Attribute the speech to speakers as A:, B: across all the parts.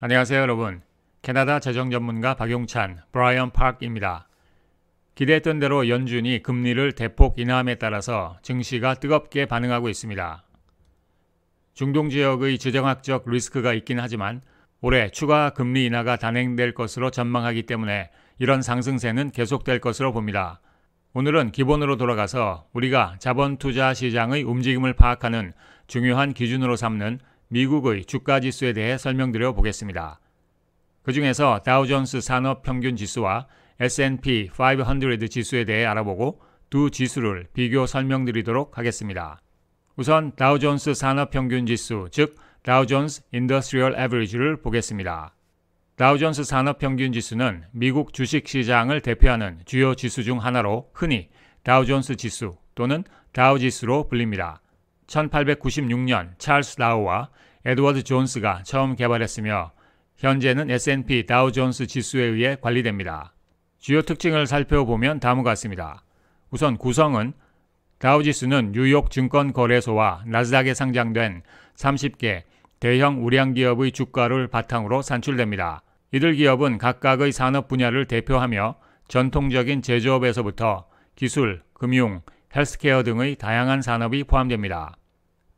A: 안녕하세요 여러분. 캐나다 재정 전문가 박용찬, 브라이언 파크입니다. 기대했던 대로 연준이 금리를 대폭 인하함에 따라서 증시가 뜨겁게 반응하고 있습니다. 중동 지역의 지정학적 리스크가 있긴 하지만 올해 추가 금리 인하가 단행될 것으로 전망하기 때문에 이런 상승세는 계속될 것으로 봅니다. 오늘은 기본으로 돌아가서 우리가 자본 투자 시장의 움직임을 파악하는 중요한 기준으로 삼는 미국의 주가 지수에 대해 설명드려 보겠습니다. 그 중에서 다우존스 산업 평균 지수와 S&P 500 지수에 대해 알아보고 두 지수를 비교 설명드리도록 하겠습니다. 우선 다우존스 산업 평균 지수, 즉 다우존스 인더스트리얼 에버리지를 보겠습니다. 다우존스 산업 평균 지수는 미국 주식 시장을 대표하는 주요 지수 중 하나로 흔히 다우존스 지수 또는 다우 지수로 불립니다. 1896년 찰스 다우와 에드워드 존스가 처음 개발했으며 현재는 S&P 다우존스 지수에 의해 관리됩니다. 주요 특징을 살펴보면 다음과 같습니다. 우선 구성은 다우지수는 뉴욕 증권거래소와 나스닥에 상장된 30개 대형 우량 기업의 주가를 바탕으로 산출됩니다. 이들 기업은 각각의 산업 분야를 대표하며 전통적인 제조업에서부터 기술, 금융, 헬스케어 등의 다양한 산업이 포함됩니다.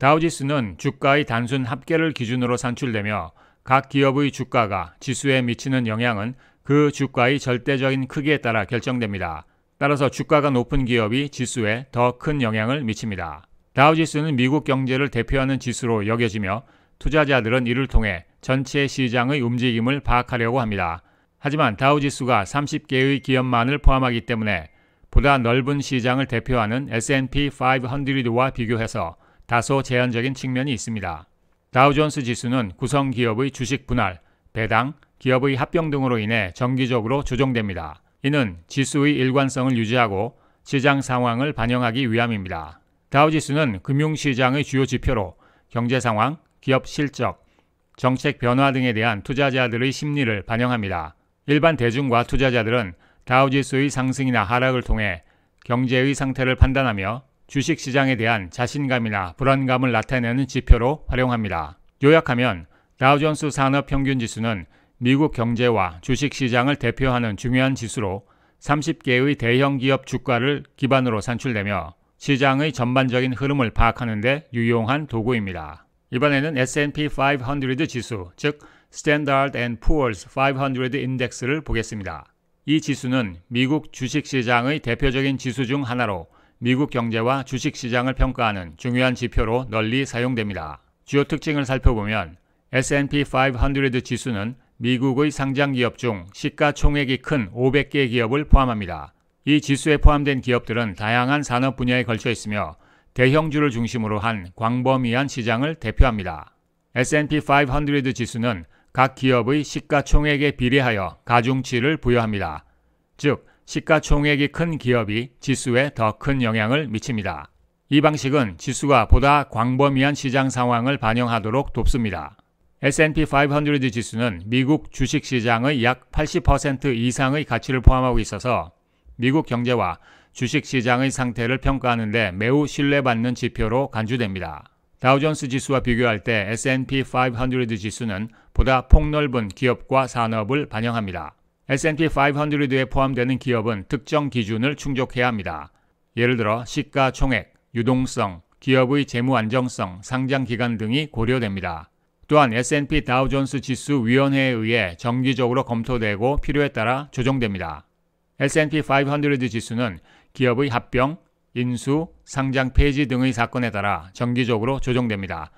A: 다우지수는 주가의 단순 합계를 기준으로 산출되며 각 기업의 주가가 지수에 미치는 영향은 그 주가의 절대적인 크기에 따라 결정됩니다. 따라서 주가가 높은 기업이 지수에 더 큰 영향을 미칩니다. 다우지수는 미국 경제를 대표하는 지수로 여겨지며 투자자들은 이를 통해 전체 시장의 움직임을 파악하려고 합니다. 하지만 다우지수가 30개의 기업만을 포함하기 때문에 보다 넓은 시장을 대표하는 S&P 500와 비교해서 다소 제한적인 측면이 있습니다. 다우존스 지수는 구성 기업의 주식 분할, 배당, 기업의 합병 등으로 인해 정기적으로 조정됩니다. 이는 지수의 일관성을 유지하고 시장 상황을 반영하기 위함입니다. 다우지수는 금융시장의 주요 지표로 경제 상황, 기업 실적, 정책 변화 등에 대한 투자자들의 심리를 반영합니다. 일반 대중과 투자자들은 다우지수의 상승이나 하락을 통해 경제의 상태를 판단하며 주식 시장에 대한 자신감이나 불안감을 나타내는 지표로 활용합니다. 요약하면 다우존스 산업 평균 지수는 미국 경제와 주식 시장을 대표하는 중요한 지수로 30개의 대형 기업 주가를 기반으로 산출되며 시장의 전반적인 흐름을 파악하는 데 유용한 도구입니다. 이번에는 S&P 500 지수, 즉 Standard Poor's 500 인덱스를 보겠습니다. 이 지수는 미국 주식시장의 대표적인 지수 중 하나로 미국 경제와 주식 시장을 평가하는 중요한 지표로 널리 사용됩니다. 주요 특징을 살펴보면 S&P 500 지수는 미국의 상장 기업 중 시가총액이 큰 500개 기업을 포함합니다. 이 지수에 포함된 기업들은 다양한 산업 분야에 걸쳐 있으며 대형주를 중심으로 한 광범위한 시장을 대표합니다. S&P 500 지수는 각 기업의 시가총액에 비례하여 가중치를 부여합니다. 즉, 시가총액이 큰 기업이 지수에 더 큰 영향을 미칩니다. 이 방식은 지수가 보다 광범위한 시장 상황을 반영하도록 돕습니다. S&P 500 지수는 미국 주식 시장의 약 80% 이상의 가치를 포함하고 있어서 미국 경제와 주식 시장의 상태를 평가하는 데 매우 신뢰받는 지표로 간주됩니다. 다우존스 지수와 비교할 때 S&P 500 지수는 보다 폭넓은 기업과 산업을 반영합니다. S&P 500에 포함되는 기업은 특정 기준을 충족해야 합니다. 예를 들어 시가총액, 유동성, 기업의 재무 안정성, 상장 기간 등이 고려됩니다. 또한 S&P 다우존스 지수 위원회에 의해 정기적으로 검토되고 필요에 따라 조정됩니다. S&P 500 지수는 기업의 합병, 인수, 상장 폐지 등의 사건에 따라 정기적으로 조정됩니다.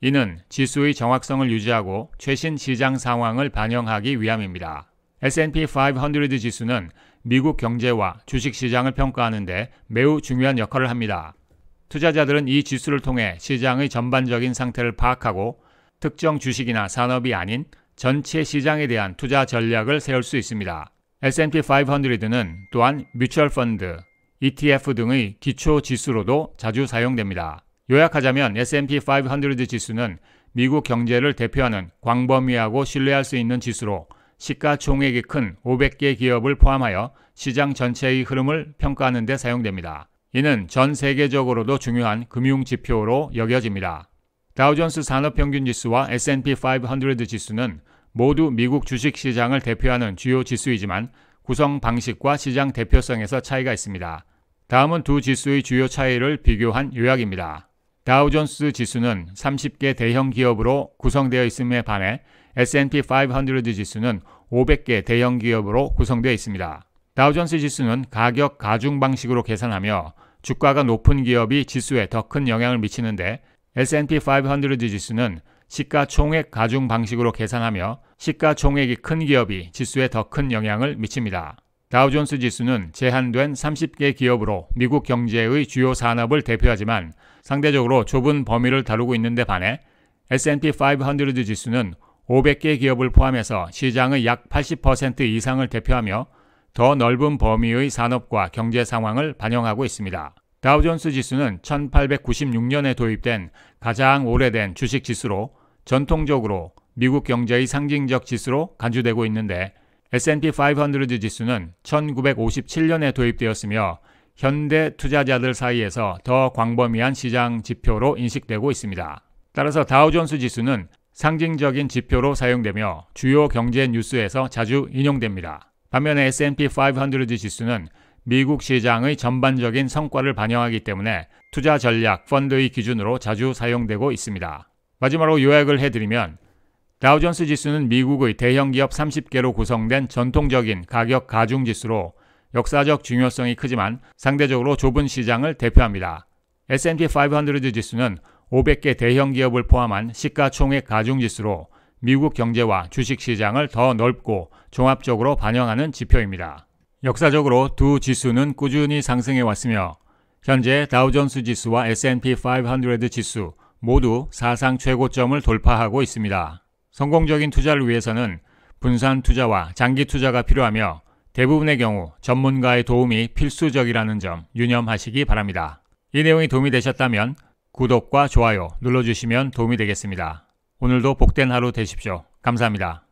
A: 이는 지수의 정확성을 유지하고 최신 시장 상황을 반영하기 위함입니다. S&P 500 지수는 미국 경제와 주식 시장을 평가하는데 매우 중요한 역할을 합니다. 투자자들은 이 지수를 통해 시장의 전반적인 상태를 파악하고 특정 주식이나 산업이 아닌 전체 시장에 대한 투자 전략을 세울 수 있습니다. S&P 500는 또한 뮤추얼 펀드, ETF 등의 기초 지수로도 자주 사용됩니다. 요약하자면 S&P 500 지수는 미국 경제를 대표하는 광범위하고 신뢰할 수 있는 지수로 시가총액이 큰 500개 기업을 포함하여 시장 전체의 흐름을 평가하는 데 사용됩니다. 이는 전 세계적으로도 중요한 금융 지표로 여겨집니다. 다우존스 산업평균 지수와 S&P 500 지수는 모두 미국 주식 시장을 대표하는 주요 지수이지만 구성 방식과 시장 대표성에서 차이가 있습니다. 다음은 두 지수의 주요 차이를 비교한 요약입니다. 다우존스 지수는 30개 대형 기업으로 구성되어 있음에 반해 S&P 500 지수는 500개 대형 기업으로 구성되어 있습니다. 다우존스 지수는 가격 가중 방식으로 계산하며 주가가 높은 기업이 지수에 더 큰 영향을 미치는데 S&P 500 지수는 시가총액 가중 방식으로 계산하며 시가총액이 큰 기업이 지수에 더 큰 영향을 미칩니다. 다우존스 지수는 제한된 30개 기업으로 미국 경제의 주요 산업을 대표하지만 상대적으로 좁은 범위를 다루고 있는데 반해 S&P 500 지수는 500개 기업을 포함해서 시장의 약 80% 이상을 대표하며 더 넓은 범위의 산업과 경제 상황을 반영하고 있습니다. 다우존스 지수는 1896년에 도입된 가장 오래된 주식 지수로 전통적으로 미국 경제의 상징적 지수로 간주되고 있는데 S&P 500 지수는 1957년에 도입되었으며 현대 투자자들 사이에서 더 광범위한 시장 지표로 인식되고 있습니다. 따라서 다우존스 지수는 상징적인 지표로 사용되며 주요 경제 뉴스에서 자주 인용됩니다. 반면에 S&P 500 지수는 미국 시장의 전반적인 성과를 반영하기 때문에 투자 전략 펀드의 기준으로 자주 사용되고 있습니다. 마지막으로 요약을 해드리면 다우존스 지수는 미국의 대형 기업 30개로 구성된 전통적인 가격 가중 지수로 역사적 중요성이 크지만 상대적으로 좁은 시장을 대표합니다. S&P 500 지수는 500개 대형 기업을 포함한 시가총액 가중 지수로 미국 경제와 주식 시장을 더 넓고 종합적으로 반영하는 지표입니다. 역사적으로 두 지수는 꾸준히 상승해 왔으며 현재 다우존스 지수와 S&P 500 지수 모두 사상 최고점을 돌파하고 있습니다. 성공적인 투자를 위해서는 분산 투자와 장기 투자가 필요하며 대부분의 경우 전문가의 도움이 필수적이라는 점 유념하시기 바랍니다. 이 내용이 도움이 되셨다면 구독과 좋아요 눌러주시면 도움이 되겠습니다. 오늘도 복된 하루 되십시오. 감사합니다.